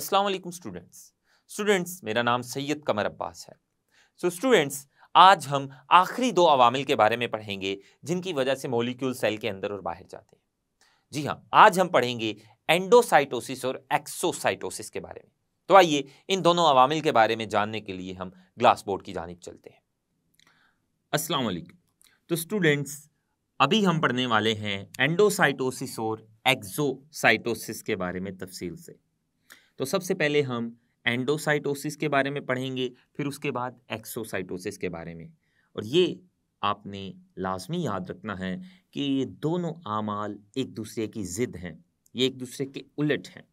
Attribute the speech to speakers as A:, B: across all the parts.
A: अस्सलाम वालेकुम students students मेरा नाम सैयद कमर अब्बास है सो so, स्टूडेंट्स आज हम आखिरी दो अवामिल के बारे में पढ़ेंगे जिनकी वजह से मोलिक्यूल सेल के अंदर और बाहर जाते हैं जी हाँ आज हम पढ़ेंगे एंडोसाइटोसिस और एक्सोसाइटोसिस के बारे में तो आइए इन दोनों अवामिल के बारे में जानने के लिए हम ग्लास बोर्ड की जानब चलते हैं अस्सलाम वालेकुम तो स्टूडेंट्स अभी हम पढ़ने वाले हैं एंडोसाइटोसिस और एक्सोसाइटोसिस के बारे में तफसील से तो सबसे पहले हम एंडोसाइटोसिस के बारे में पढ़ेंगे फिर उसके बाद एक्सोसाइटोसिस के बारे में और ये आपने लाजमी याद रखना है कि ये दोनों आमाल एक दूसरे की ज़िद हैं ये एक दूसरे के उलट हैं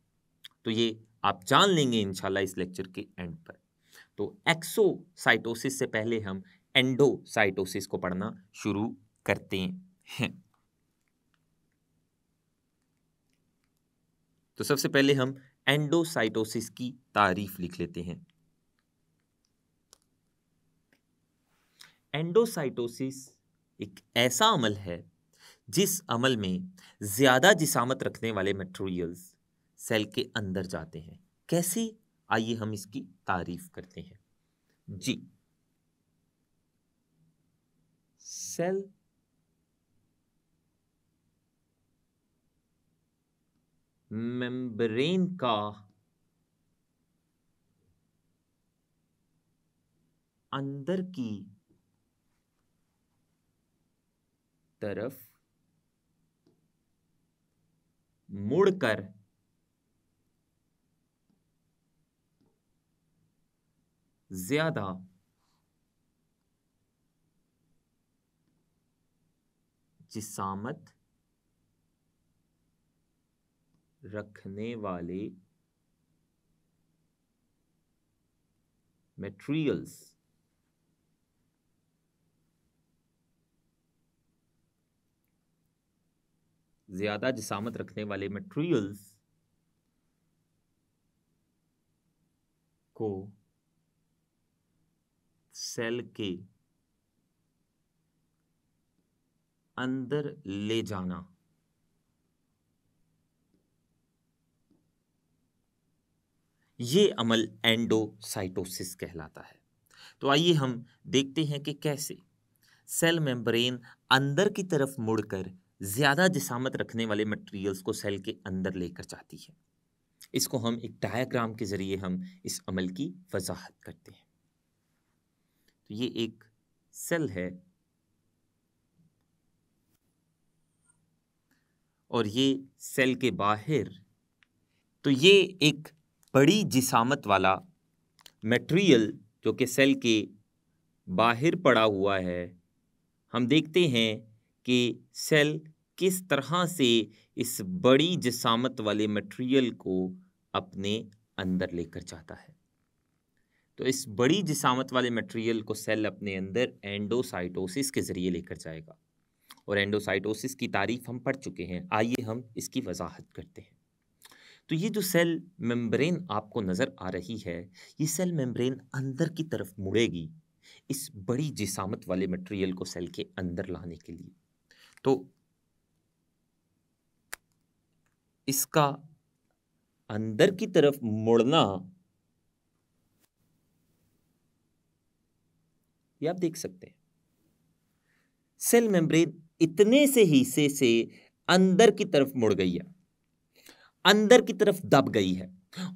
A: तो ये आप जान लेंगे इनशाला इस लेक्चर के एंड पर तो एक्सोसाइटोसिस से पहले हम एंडोसाइटोसिस को पढ़ना शुरू करते हैं तो सबसे पहले हम एंडोसाइटोसिस की तारीफ लिख लेते हैं एंडोसाइटोसिस एक ऐसा अमल है जिस अमल में ज़्यादा जिसामत रखने वाले मटेरियल्स सेल के अंदर जाते हैं कैसे आइए हम इसकी तारीफ करते हैं जी सेल मेम्ब्रेन का अंदर की तरफ मुड़कर ज्यादा जिसामत रखने वाले मेटेरियल्स ज़्यादा जिसामत रखने वाले मेटेरियल्स को सेल के अंदर ले जाना ये अमल एंडोसाइटोसिस कहलाता है तो आइए हम देखते हैं कि कैसे सेल मेम्ब्रेन अंदर की तरफ मुड़कर ज़्यादा जिसामत रखने वाले मटेरियल्स को सेल के अंदर लेकर जाती है इसको हम एक डायग्राम के ज़रिए हम इस अमल की वजाहत करते हैं तो ये एक सेल है और ये सेल के बाहर तो ये एक बड़ी जिसामत वाला मटेरियल जो कि सेल के बाहर पड़ा हुआ है हम देखते हैं कि सेल किस तरह से इस बड़ी जिसामत वाले मटेरियल को अपने अंदर लेकर जाता है तो इस बड़ी जिसामत वाले मटेरियल को सेल अपने अंदर एंडोसाइटोसिस के ज़रिए लेकर जाएगा और एंडोसाइटोसिस की तारीफ हम पढ़ चुके हैं आइए हम इसकी वजाहत करते हैं तो ये जो सेल मेम्ब्रेन आपको नज़र आ रही है ये सेल मेम्ब्रेन अंदर की तरफ मुड़ेगी इस बड़ी जिसामत वाले मटेरियल को सेल के अंदर लाने के लिए तो इसका अंदर की तरफ मुड़ना ये आप देख सकते हैं सेल मेम्ब्रेन इतने से हिस्से से अंदर की तरफ मुड़ गई है अंदर की तरफ दब गई है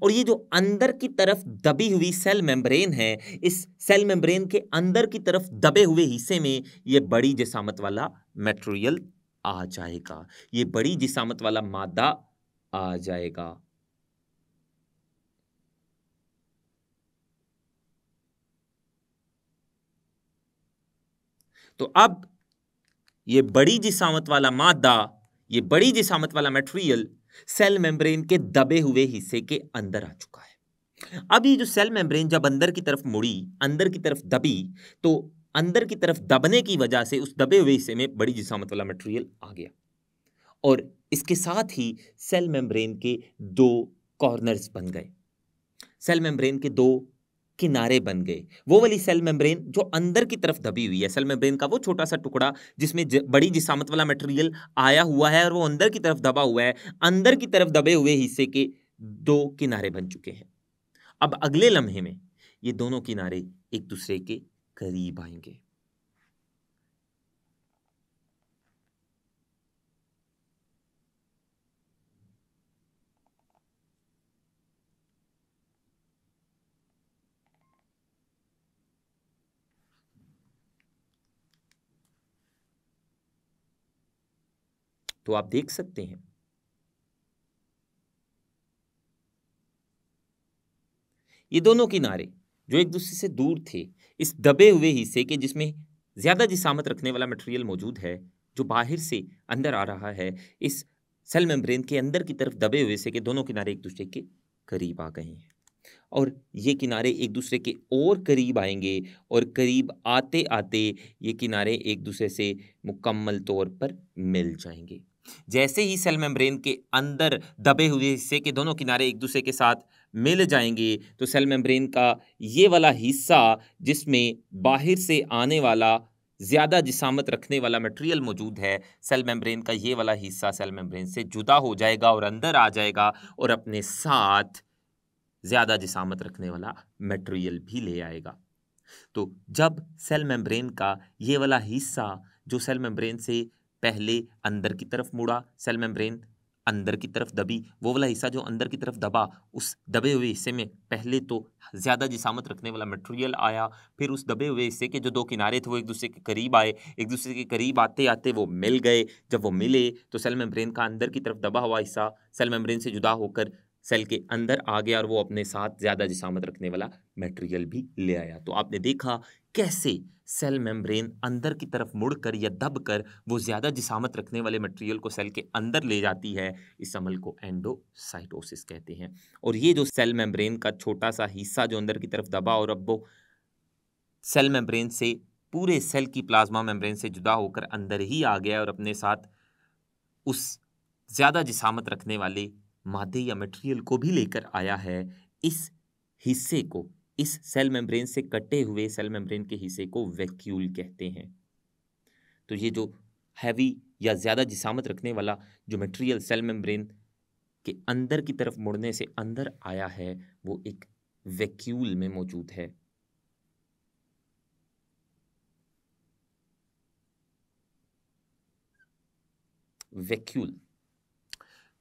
A: और ये जो अंदर की तरफ दबी हुई सेल मेम्ब्रेन है इस सेल मेम्ब्रेन के अंदर की तरफ दबे हुए हिस्से में ये बड़ी जिसामत वाला मेटेरियल आ जाएगा ये बड़ी जिसामत वाला मादा आ जाएगा तो अब ये बड़ी जिसामत वाला मादा ये बड़ी जिसामत वाला मेटेरियल सेल मेम्ब्रेन के दबे हुए हिस्से के अंदर आ चुका है अब ये जो सेल मेम्ब्रेन जब अंदर की तरफ मुड़ी अंदर की तरफ दबी तो अंदर की तरफ दबने की वजह से उस दबे हुए हिस्से में बड़ी जिसामत वाला मटेरियल आ गया और इसके साथ ही सेल मेम्ब्रेन के दो कॉर्नर्स बन गए सेल मेम्ब्रेन के दो किनारे बन गए वो वाली सेल मेम्ब्रेन जो अंदर की तरफ दबी हुई है सेल मेम्ब्रेन का वो छोटा सा टुकड़ा जिसमें ज, बड़ी जिसामत वाला मटेरियल आया हुआ है और वो अंदर की तरफ दबा हुआ है अंदर की तरफ दबे हुए हिस्से के दो किनारे बन चुके हैं अब अगले लम्हे में ये दोनों किनारे एक दूसरे के करीब आएंगे तो आप देख सकते हैं ये दोनों किनारे जो एक दूसरे से दूर थे इस दबे हुए हिस्से के जिसमें ज़्यादा जिसामत रखने वाला मटेरियल मौजूद है जो बाहर से अंदर आ रहा है इस सेल मेम्ब्रेन के अंदर की तरफ दबे हुए से के दोनों किनारे एक दूसरे के करीब आ गए हैं और ये किनारे एक दूसरे के और करीब आएंगे और करीब आते आते ये किनारे एक दूसरे से मुकम्मल तौर पर मिल जाएंगे जैसे ही सेल मेम्ब्रेन के अंदर दबे हुए हिस्से के दोनों किनारे एक दूसरे के साथ मिल जाएंगे तो सेल मेम्ब्रेन का ये वाला हिस्सा जिसमें बाहर से आने वाला ज़्यादा जिसामत रखने वाला मटेरियल मौजूद है सेल मेम्ब्रेन का ये वाला हिस्सा सेल मेम्ब्रेन से जुदा हो जाएगा और अंदर आ जाएगा और अपने साथ ज़्यादा जिसामत रखने वाला मटेरियल भी ले आएगा तो जब सेल मेम्ब्रेन का ये वाला हिस्सा जो सेल मेम्ब्रेन से पहले अंदर की तरफ मुड़ा सेल मेम्ब्रेन अंदर की तरफ दबी वो वाला हिस्सा जो अंदर की तरफ दबा उस दबे हुए हिस्से में पहले तो ज़्यादा जिसामत रखने वाला मटेरियल आया फिर उस दबे हुए हिस्से के जो दो किनारे थे वो एक दूसरे के करीब आए एक दूसरे के करीब आते आते वो मिल गए जब वो मिले तो सेल मेम्ब्रेन का अंदर की तरफ दबा हुआ हिस्सा सेल मेम्ब्रेन से जुदा होकर सेल के अंदर आ गया और वो अपने साथ ज़्यादा जिसामत रखने वाला मटेरियल भी ले आया तो आपने देखा कैसे सेल मेम्ब्रेन अंदर की तरफ मुड़कर या दबकर वो ज़्यादा जिसामत रखने वाले मटेरियल को सेल के अंदर ले जाती है इस अमल को एंडोसाइटोसिस कहते हैं और ये जो सेल मेम्ब्रेन का छोटा सा हिस्सा जो अंदर की तरफ दबा और अब वो सेल मेम्ब्रेन से पूरे सेल की प्लाज्मा मेम्ब्रेन से जुदा होकर अंदर ही आ गया और अपने साथ उस ज़्यादा जिसामत रखने वाले मादे या मटेरियल को भी लेकर आया है इस हिस्से को इस सेल मेम्ब्रेन से कटे हुए सेल मेम्ब्रेन के हिस्से को वैक्यूल कहते हैं तो ये जो हैवी या ज़्यादा जिसामत रखने वाला जो मटेरियल सेल मेम्ब्रेन के अंदर की तरफ मुड़ने से अंदर आया है वो एक वैक्यूल में मौजूद है वैक्यूल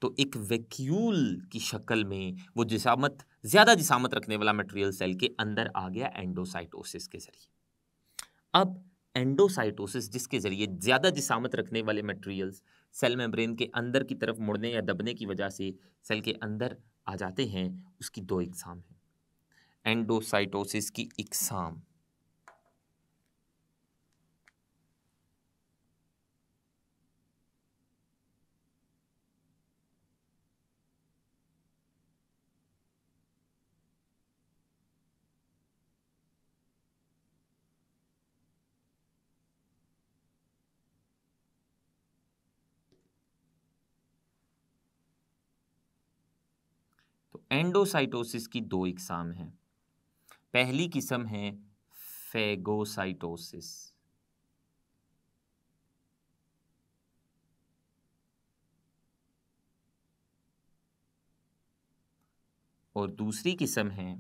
A: तो एक वैक्यूल की शक्ल में वो जिसामत ज़्यादा जिसामत रखने वाला मटेरियल सेल के अंदर आ गया एंडोसाइटोसिस के ज़रिए अब एंडोसाइटोसिस जिसके ज़रिए ज़्यादा जिसामत रखने वाले मटेरियल्स सेल मेम्ब्रेन के अंदर की तरफ मुड़ने या दबने की वजह से सेल के अंदर आ जाते हैं उसकी दो इकसाम हैं एंडोसाइटोसिस की इकसाम एंडोसाइटोसिस की दो इकसाम हैं पहली किस्म है फेगोसाइटोसिस और दूसरी किस्म है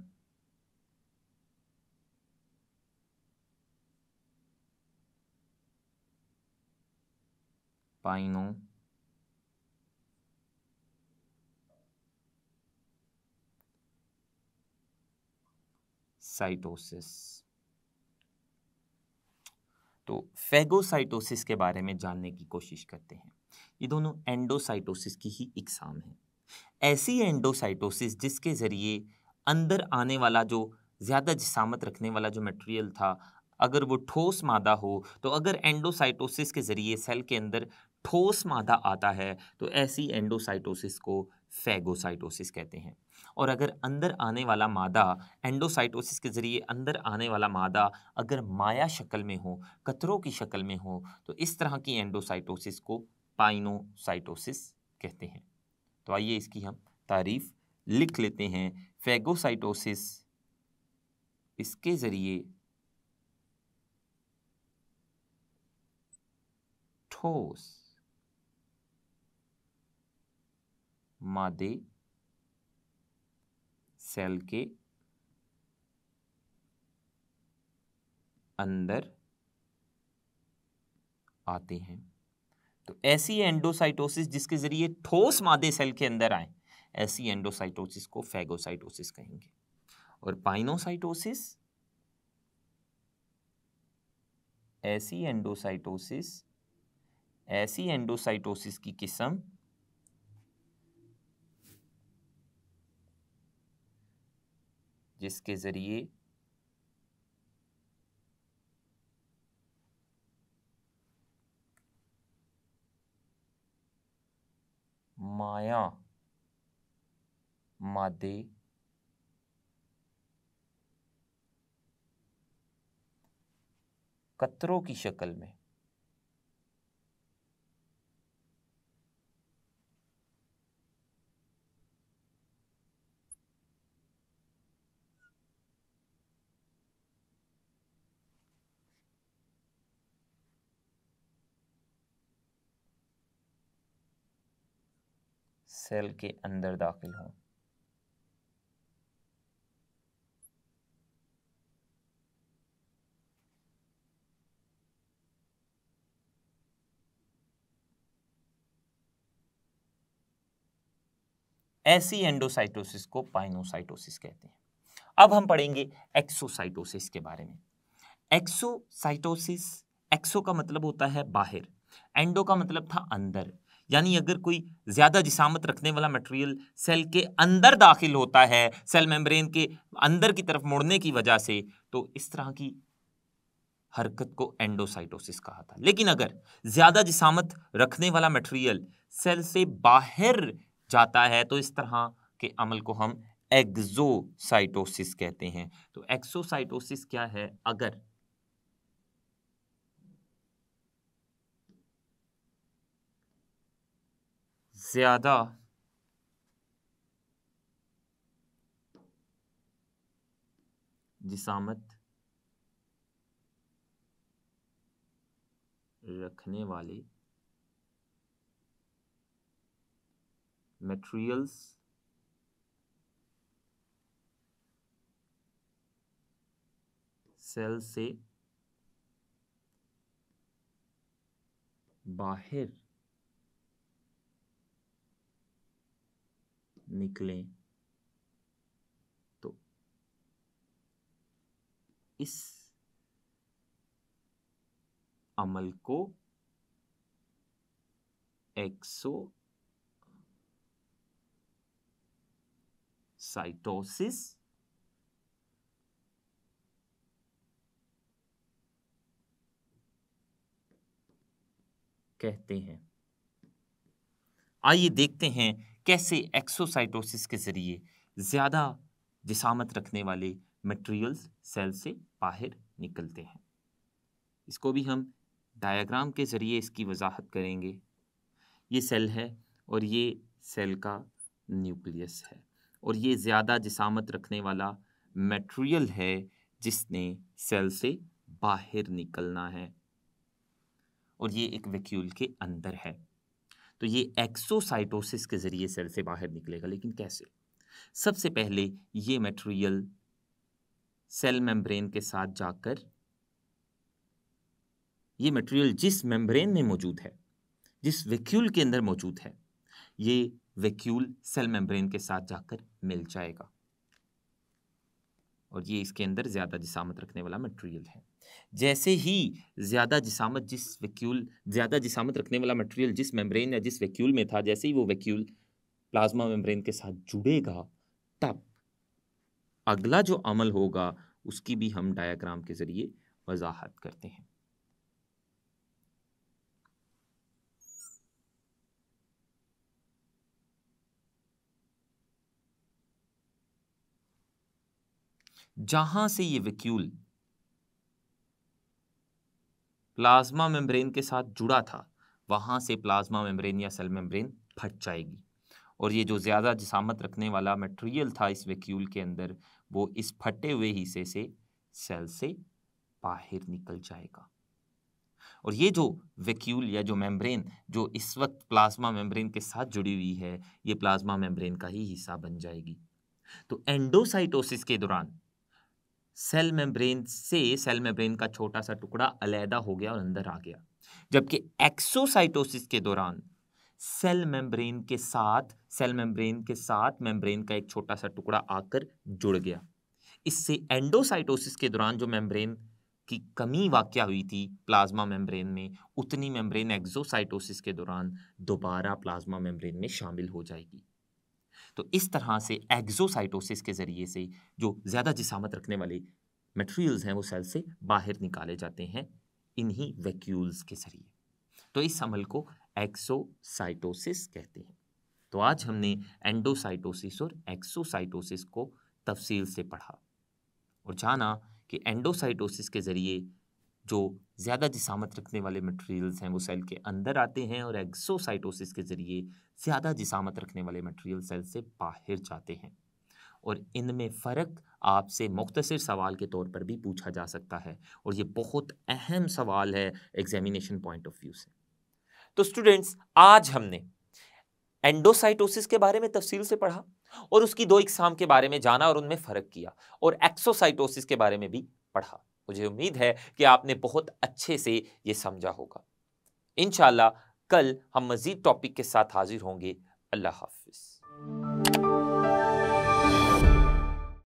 A: पाइनो फेगोसाइटोसिस तो फेगोसाइटोसिस के बारे में जानने की कोशिश करते हैं ये दोनों एंडोसाइटोसिस की ही इकसाम है ऐसी एंडोसाइटोसिस जिसके ज़रिए अंदर आने वाला जो ज़्यादा जिसामत रखने वाला जो मटेरियल था अगर वो ठोस मादा हो तो अगर एंडोसाइटोसिस के ज़रिए सेल के अंदर ठोस मादा आता है तो ऐसी एंडोसाइटोसिस को फेगोसाइटोसिस कहते हैं और अगर अंदर आने वाला मादा एंडोसाइटोसिस के ज़रिए अंदर आने वाला मादा अगर माया शक्ल में हो कतरों की शक्ल में हो तो इस तरह की एंडोसाइटोसिस को पाइनोसाइटोसिस कहते हैं तो आइए इसकी हम तारीफ लिख लेते हैं फेगोसाइटोसिस इसके ज़रिए ठोस मादे सेल के अंदर आते हैं तो ऐसी एंडोसाइटोसिस जिसके जरिए ठोस मादे सेल के अंदर आए ऐसी एंडोसाइटोसिस को फैगोसाइटोसिस कहेंगे और पाइनोसाइटोसिस ऐसी एंडोसाइटोसिस ऐसी एंडोसाइटोसिस की किस्म जिसके ज़रिए माया मादे कतरों की शक्ल में सेल के अंदर दाखिल हों ऐसी एंडोसाइटोसिस को पाइनोसाइटोसिस कहते हैं अब हम पढ़ेंगे एक्सोसाइटोसिस के बारे में एक्सोसाइटोसिस एक्सो का मतलब होता है बाहर एंडो का मतलब था अंदर यानी अगर कोई ज़्यादा जिसामत रखने वाला मटेरियल सेल के अंदर दाखिल होता है सेल मेम्ब्रेन के अंदर की तरफ मुड़ने की वजह से तो इस तरह की हरकत को एंडोसाइटोसिस कहा था लेकिन अगर ज़्यादा जिसामत रखने वाला मटेरियल सेल से बाहर जाता है तो इस तरह के अमल को हम एक्जोसाइटोसिस कहते हैं तो एक्सोसाइटोसिस क्या है अगर ज़्यादा जिसामत रखने वाले मटेरियल्स सेल से बाहर निकलें तो इस अमल को एक्सो साइटोसिस कहते हैं आइए देखते हैं कैसे एक्सोसाइटोसिस के ज़रिए ज़्यादा जिसामत रखने वाले मटेरियल्स सेल से बाहर निकलते हैं इसको भी हम डायग्राम के ज़रिए इसकी वजाहत करेंगे ये सेल है और ये सेल का न्यूक्लियस है और ये ज़्यादा जिसामत रखने वाला मटेरियल है जिसने सेल से बाहर निकलना है और ये एक वैक्यूल के अंदर है तो ये एक्सोसाइटोसिस के ज़रिए सेल से बाहर निकलेगा लेकिन कैसे सबसे पहले ये मटेरियल सेल मेम्ब्रेन के साथ जाकर ये मटेरियल जिस मेम्ब्रेन में मौजूद है जिस वैक्यूल के अंदर मौजूद है ये वैक्यूल सेल मेम्ब्रेन के साथ जाकर मिल जाएगा और ये इसके अंदर ज़्यादा जिसामत रखने वाला मटेरियल है जैसे ही ज़्यादा जिसामत जिस वैक्यूल ज़्यादा जिसामत रखने वाला मटेरियल जिस मेम्ब्रेन या जिस वैक्यूल में था जैसे ही वो वैक्यूल प्लाज्मा मेम्ब्रेन के साथ जुड़ेगा तब अगला जो अमल होगा उसकी भी हम डायाग्राम के ज़रिए वजाहत करते हैं जहां से ये वैक्यूल प्लाज्मा मेम्ब्रेन के साथ जुड़ा था वहां से प्लाज्मा मेम्ब्रेन या सेल मेम्ब्रेन फट जाएगी और ये जो ज़्यादा जिसामत रखने वाला मटेरियल था इस वैक्यूल के अंदर वो इस फटे हुए हिस्से से सेल से बाहर निकल जाएगा और ये जो वैक्यूल या जो मेम्ब्रेन जो इस वक्त प्लाज्मा मेम्ब्रेन के साथ जुड़ी हुई है ये प्लाज्मा मेम्ब्रेन का ही हिस्सा बन जाएगी तो एंडोसाइटोसिस के दौरान सेल मेम्ब्रेन से सेल मेम्ब्रेन का छोटा सा टुकड़ा अलहदा हो गया और अंदर आ गया जबकि एक्सोसाइटोसिस के दौरान सेल मेम्ब्रेन के साथ सेल मेम्ब्रेन के साथ मेम्ब्रेन का एक छोटा सा टुकड़ा आकर जुड़ गया इससे एंडोसाइटोसिस के दौरान जो मेम्ब्रेन की कमी वाक़ हुई थी प्लाज्मा मेम्ब्रेन में उतनी मेम्ब्रेन एक्जोसाइटोसिस के दौरान दोबारा प्लाज्मा मेम्ब्रेन में शामिल हो जाएगी तो इस तरह से एग्जोसाइटोसिस के ज़रिए से जो ज़्यादा जिसामत रखने वाले मटेरियल्स हैं वो सेल से बाहर निकाले जाते हैं इन्हीं वैक्यूल्स के ज़रिए तो इस अमल को एक्सोसाइटोसिस कहते हैं तो आज हमने एंडोसाइटोसिस और एक्सोसाइटोसिस को तफसील से पढ़ा और जाना कि एंडोसाइटोसिस के ज़रिए जो ज़्यादा जिसामत रखने वाले मटेरियल्स हैं वो सेल के अंदर आते हैं और एक्सोसाइटोसिस के ज़रिए ज़्यादा जिसामत रखने वाले मटेरियल सेल से बाहर जाते हैं और इनमें फ़र्क आपसे मुख्तर सवाल के तौर पर भी पूछा जा सकता है और ये बहुत अहम सवाल है एग्जामिनेशन पॉइंट ऑफ व्यू से तो स्टूडेंट्स आज हमने एंडोसाइटोसिस के बारे में तफसील से पढ़ा और उसकी दो इकसाम के बारे में जाना और उनमें फ़र्क किया और एक्सोसाइटोसिस के बारे में भी पढ़ा मुझे उम्मीद है कि आपने बहुत अच्छे से ये समझा होगा इन कल हम मज़ीद टॉपिक के साथ हाजिर होंगे अल्लाह हाफिज़